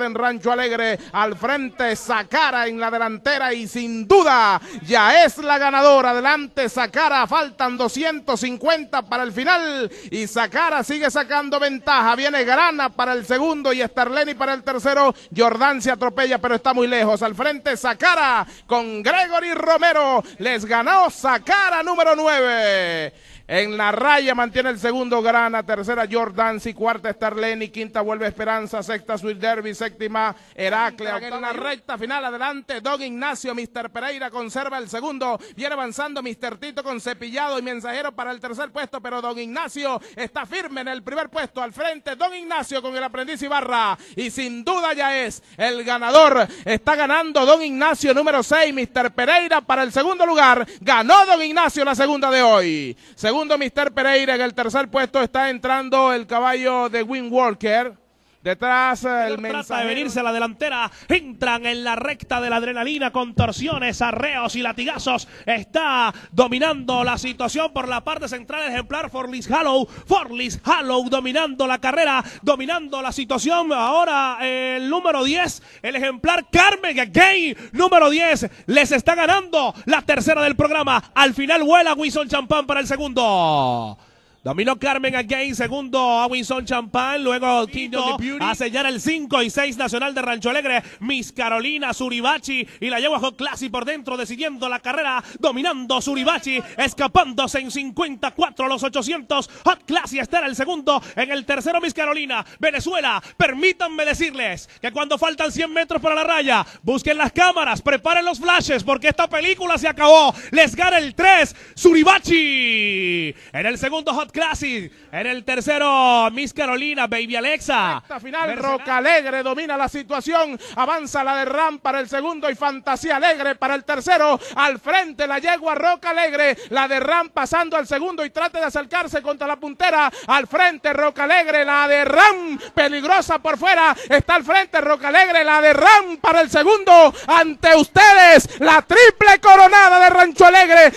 en Rancho Alegre. Al frente, Sacara en la delantera y sin duda ya es la ganadora. Adelante, Sacara, faltan 250 para el final y Sacara sigue sacando ventaja. Viene Grana para el segundo y Starleni para el tercero. Jordán se atropella, pero está muy lejos. Al frente, Sacara con Gregory Romero. Les ganó Sacara número 9. En la raya mantiene el segundo Grana, tercera Jordan Jordansi, cuarta Starlene. quinta vuelve Esperanza, sexta Sweet Derby, séptima Heraclea. En la recta final adelante Don Ignacio, Mr. Pereira conserva el segundo, viene avanzando Mr. Tito con cepillado y mensajero para el tercer puesto, pero Don Ignacio está firme en el primer puesto, al frente Don Ignacio con el aprendiz Ibarra y sin duda ya es el ganador, está ganando Don Ignacio número 6, Mr. Pereira para el segundo lugar, ganó Don Ignacio la segunda de hoy segundo Mr. Pereira. En el tercer puesto está entrando el caballo de Wind Walker. Detrás el mensajero. Trata de venirse a la delantera. Entran en la recta de la adrenalina con torsiones, arreos y latigazos. Está dominando la situación por la parte central ejemplar Forlis Hallow. Forlis Hallow dominando la carrera, dominando la situación. Ahora eh, el número 10, el ejemplar Carmen Gay, número 10, les está ganando la tercera del programa. Al final vuela Wilson Champán para el segundo. Dominó Carmen again, segundo a Winston Champán, luego Beauty, a sellar el 5 y 6 Nacional de Rancho Alegre, Miss Carolina Suribachi y la lleva Hot Classy por dentro decidiendo la carrera, dominando Suribachi, escapándose en 54 los 800, Hot Classy está en el segundo, en el tercero Miss Carolina, Venezuela, permítanme decirles que cuando faltan 100 metros para la raya, busquen las cámaras, preparen los flashes porque esta película se acabó, les gana el 3, Suribachi en el segundo Hot Clásico En el tercero, Miss Carolina, Baby Alexa. final, Roca Alegre domina la situación. Avanza la de Ram para el segundo y Fantasía Alegre para el tercero. Al frente la yegua Roca Alegre. La de Ram pasando al segundo y trata de acercarse contra la puntera. Al frente Roca Alegre, la de Ram. Peligrosa por fuera. Está al frente Roca Alegre, la de Ram para el segundo. Ante ustedes, la triple corona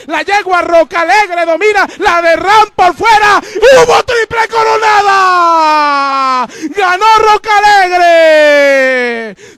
la yegua Roca Alegre domina, la de por fuera, hubo triple coronada, ganó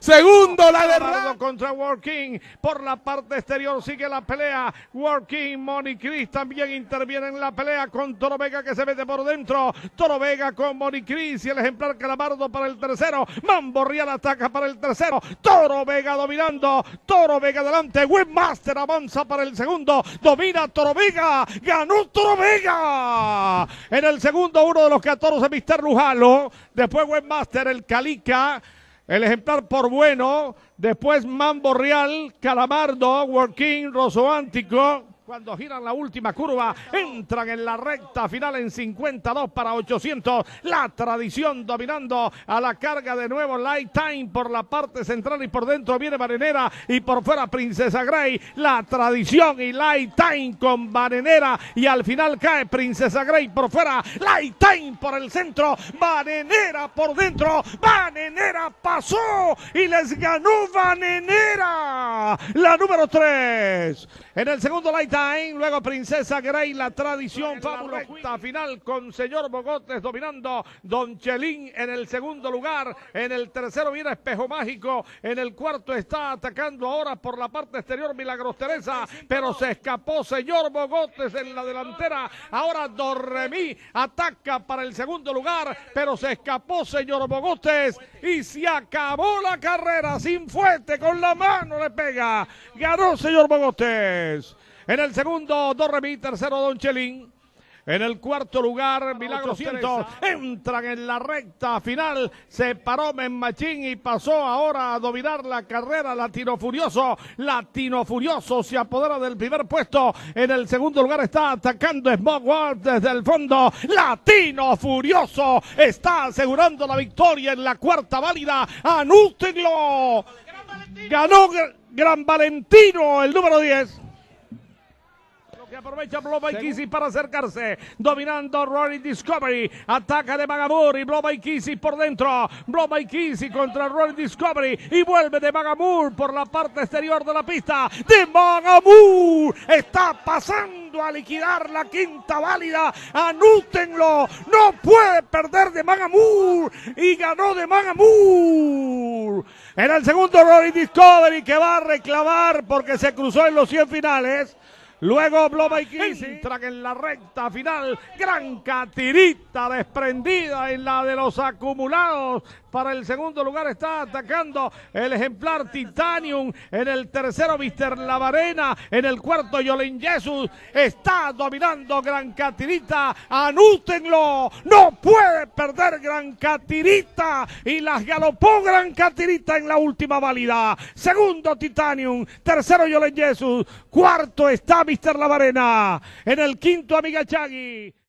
Segundo, la derrota contra Working. Por la parte exterior sigue la pelea. Working, Monicris también interviene en la pelea con Toro Vega que se mete por dentro. Toro Vega con Monicris y el ejemplar Calamardo para el tercero. Mambo Rial ataca para el tercero. Toro Vega dominando. Toro Vega adelante. Webmaster avanza para el segundo. Domina Toro Vega. Ganó Toro Vega. En el segundo, uno de los 14, Mister Lujalo. Después Webmaster, el Calica. El ejemplar por bueno, después Mambo Real, Calamardo, Working, Rosoántico, cuando giran la última curva, entran en la recta final en 52 para 800. La tradición dominando a la carga de nuevo Light Time por la parte central y por dentro viene Marinera y por fuera Princesa Grey. La tradición y Light Time con Barenera y al final cae Princesa Grey por fuera. Light Time por el centro, Marinera por dentro. Marinera pasó y les ganó Marinera. La número 3. En el segundo Light luego Princesa Grey, la tradición fabulosa final con señor Bogotes dominando Don Chelín en el segundo lugar. En el tercero viene Espejo Mágico. En el cuarto está atacando ahora por la parte exterior Milagros Teresa. Pero se escapó señor Bogotes en la delantera. Ahora Dorremí ataca para el segundo lugar. Pero se escapó señor Bogotes. Y se acabó la carrera. Sin fuerte, con la mano le pega. Ganó señor Bogotes. En el segundo, Dorremi. Tercero, Don Chelín. En el cuarto lugar, Milagro 800. Entran en la recta final. Se paró Menmachín y pasó ahora a dominar la carrera Latino Furioso. Latino Furioso se apodera del primer puesto. En el segundo lugar está atacando Smog desde el fondo. Latino Furioso está asegurando la victoria en la cuarta válida. Anútenlo. Ganó Gran Valentino, el número 10. Blow aprovecha Kissy para acercarse. Dominando Rory Discovery. Ataca de Magamur y Kissy por dentro. Kissy contra Rory Discovery. Y vuelve de Magamur por la parte exterior de la pista. De Magamur está pasando a liquidar la quinta válida. Anútenlo. No puede perder de Magamur. Y ganó de Magamur. Era el segundo Rory Discovery que va a reclamar porque se cruzó en los 100 finales. Luego y entra en la recta final. Gran catirita desprendida en la de los acumulados. Para el segundo lugar está atacando el ejemplar Titanium. En el tercero, Mister Lavarena. En el cuarto, Yolen Jesus. Está dominando Gran Catirita. Anútenlo. No puede perder Gran Catirita. Y las galopó Gran Catirita en la última válida. Segundo, Titanium. Tercero, Yolen Jesus. Cuarto está Mister Lavarena. En el quinto, Amiga Chagui.